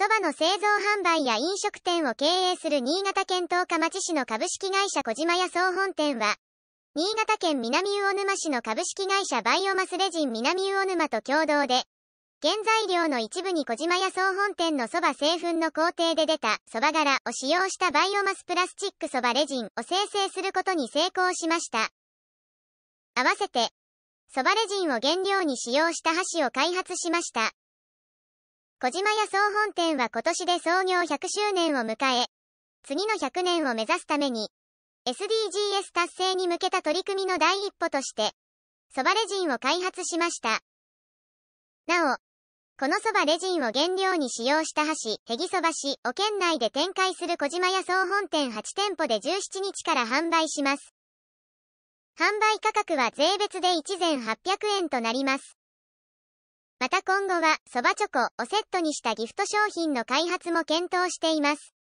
蕎麦の製造販売や飲食店を経営する新潟県十日町市の株式会社小島屋総本店は、新潟県南魚沼市の株式会社バイオマスレジン南魚沼と共同で、原材料の一部に小島屋総本店の蕎麦製粉の工程で出た蕎麦柄を使用したバイオマスプラスチック蕎麦レジンを生成することに成功しました。合わせて、蕎麦レジンを原料に使用した箸を開発しました。小島屋総本店は今年で創業100周年を迎え、次の100年を目指すために、SDGs 達成に向けた取り組みの第一歩として、蕎麦レジンを開発しました。なお、この蕎麦レジンを原料に使用した箸、へぎそば市を県内で展開する小島屋総本店8店舗で17日から販売します。販売価格は税別で1 800円となります。また今後は、そばチョコをセットにしたギフト商品の開発も検討しています。